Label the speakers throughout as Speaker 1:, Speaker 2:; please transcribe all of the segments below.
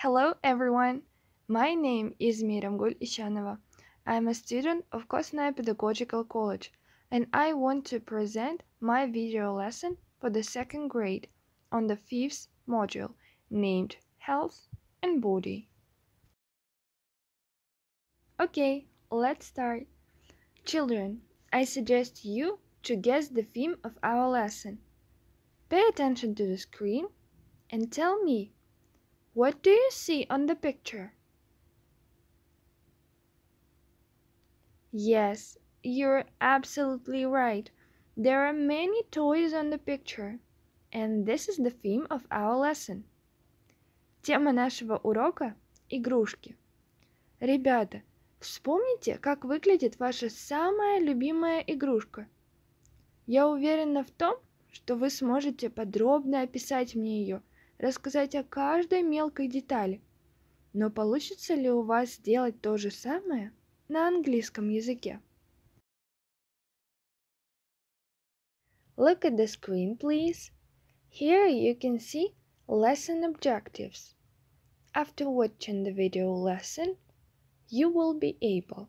Speaker 1: Hello everyone! My name is Miramgul Ishanova. I'm a student of Kosnaya Pedagogical College and I want to present my video lesson for the second grade on the fifth module named Health and Body. Okay, let's start. Children, I suggest you to guess the theme of our lesson. Pay attention to the screen and tell me What do you see on the picture? Yes, you're absolutely right. There are many toys on the picture. And this is the theme of our lesson. Тема нашего урока – игрушки. Ребята, вспомните, как выглядит ваша самая любимая игрушка. Я уверена в том, что вы сможете подробно описать мне ее – рассказать о каждой мелкой детали. Но получится ли у вас сделать то же самое на английском языке? Look at the screen, please. Here you can see lesson objectives. After watching the video lesson, you will be able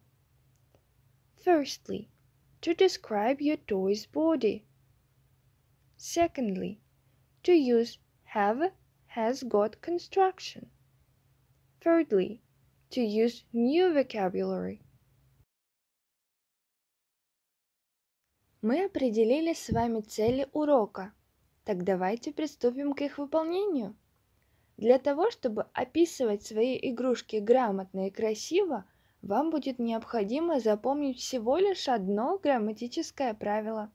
Speaker 1: Firstly, to describe your toy's body. Secondly, to use have has got construction. Thirdly, to use new vocabulary. Мы определили с вами цели урока. Так давайте приступим к их выполнению. Для того, чтобы описывать свои игрушки грамотно и красиво, вам будет необходимо запомнить всего лишь одно грамматическое правило.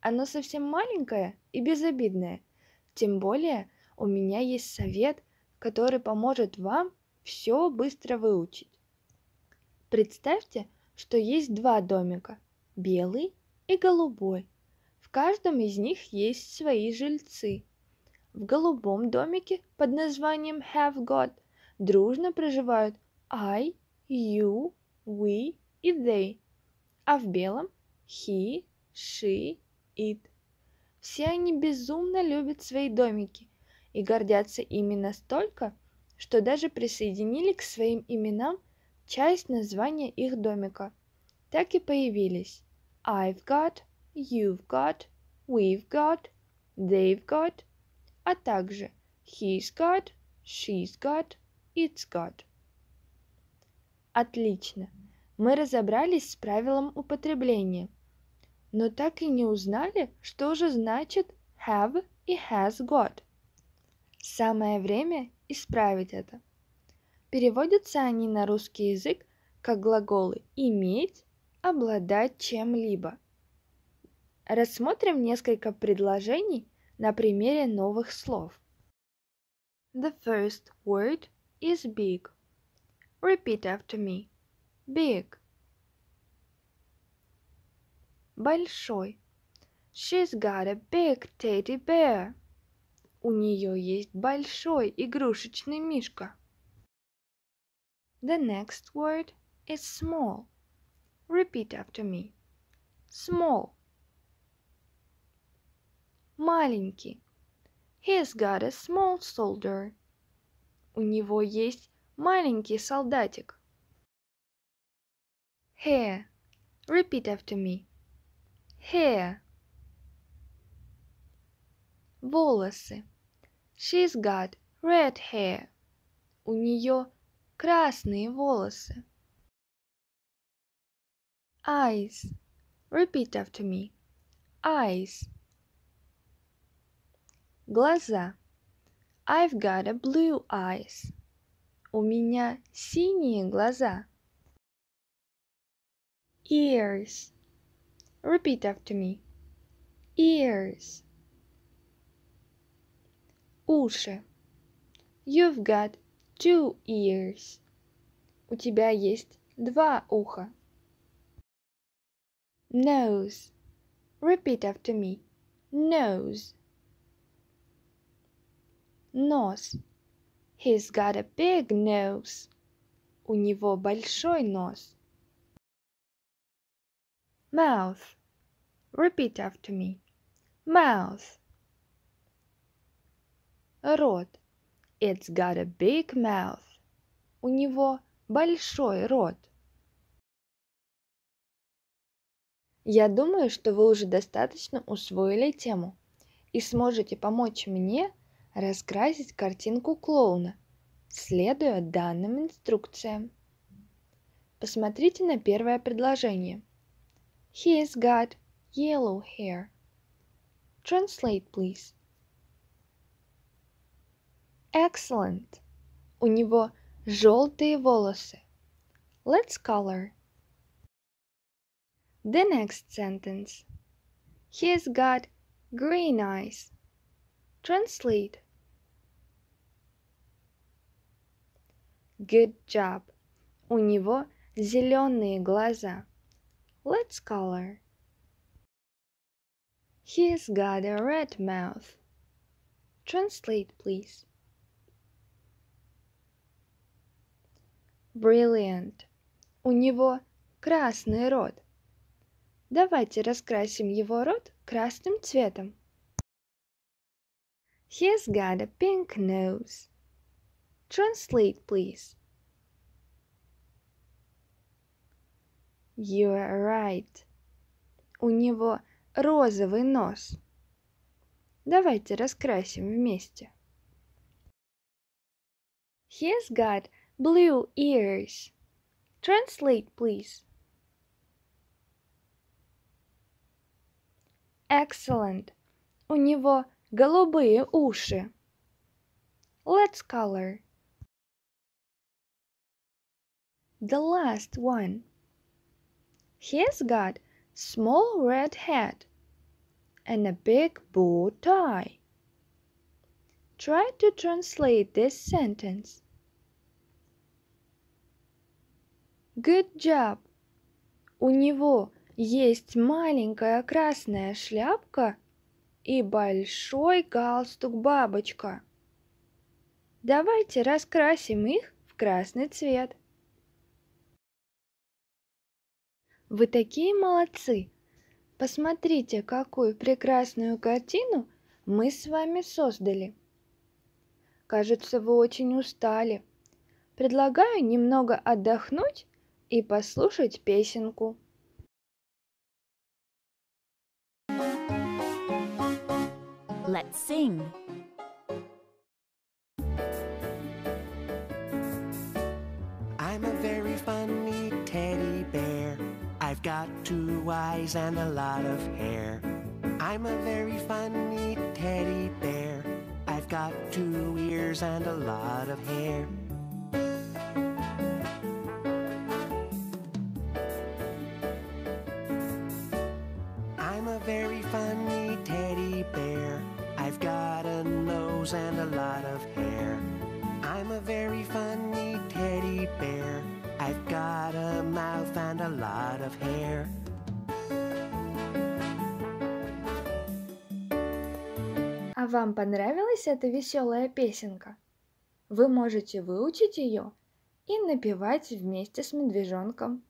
Speaker 1: Оно совсем маленькое и безобидное – тем более у меня есть совет, который поможет вам все быстро выучить. Представьте, что есть два домика – белый и голубой. В каждом из них есть свои жильцы. В голубом домике под названием Have Got дружно проживают I, you, we и they, а в белом he, she, it. Все они безумно любят свои домики и гордятся ими настолько, что даже присоединили к своим именам часть названия их домика. Так и появились I've got, you've got, we've got, they've got, а также he's got, she's got, it's got. Отлично! Мы разобрались с правилом употребления – но так и не узнали, что же значит have и has got. Самое время исправить это. Переводятся они на русский язык как глаголы иметь, обладать чем-либо. Рассмотрим несколько предложений на примере новых слов. The first word is big. Repeat after me. Big. большой. She's got a big teddy bear. У нее есть большой игрушечный мишка. The next word is small. Repeat after me. Small. Маленький. He's got a small soldier. У него есть маленький солдатик. Hair. Repeat after me. hair. Волосы. She's got red hair. У нее красные волосы. Eyes. Repeat after me. Eyes. Глаза. I've got a blue eyes. У меня синие глаза. Ears. Repeat after me. Ears. Уши. You've got two ears. У тебя есть два уха. Nose. Repeat after me. Nose. Нос. He's got a big nose. У него большой нос. Mouth. Repeat after me. Mouth. Рот. It's got a big mouth. У него большой рот. Я думаю, что вы уже достаточно усвоили тему и сможете помочь мне раскрасить картинку клоуна, следуя данным инструкциям. Посмотрите на первое предложение – He's got yellow hair. Translate, please. Excellent. У него желтые волосы. Let's color. The next sentence. He's got green eyes. Translate. Good job. У него зеленые глаза. Let's color. He's got a red mouth. Translate, please. Brilliant. У него красный рот. Давайте раскрасим его рот красным цветом. He's got a pink nose. Translate, please. You're right. У него розовый нос. Давайте раскрасим вместе. He's got blue ears. Translate, please. Excellent. У него голубые уши. Let's color. The last one. He's got small red head and a big bow tie. Try to translate this sentence. Good job. У него есть маленькая красная шляпка и большой галстук-бабочка. Давайте раскрасим их в красный цвет. Вы такие молодцы! Посмотрите, какую прекрасную картину мы с вами создали. Кажется, вы очень устали. Предлагаю немного отдохнуть и послушать песенку. Let's sing. I've got two eyes and a lot of hair. I'm a very funny teddy bear. I've got two ears and a lot of hair. I'm a very funny teddy bear. I've got a nose and a lot of hair. a lot of hair. А вам понравилась эта веселая песенка? Вы можете выучить ее и напевать вместе с медвежонком.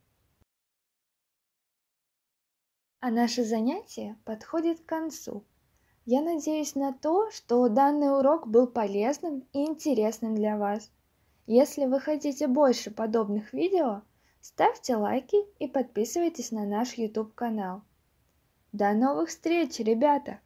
Speaker 1: А наше занятие подходит к концу. Я надеюсь на то, что данный урок был полезным и интересным для вас. Если вы хотите больше подобных видео, Ставьте лайки и подписывайтесь на наш YouTube канал. До новых встреч, ребята!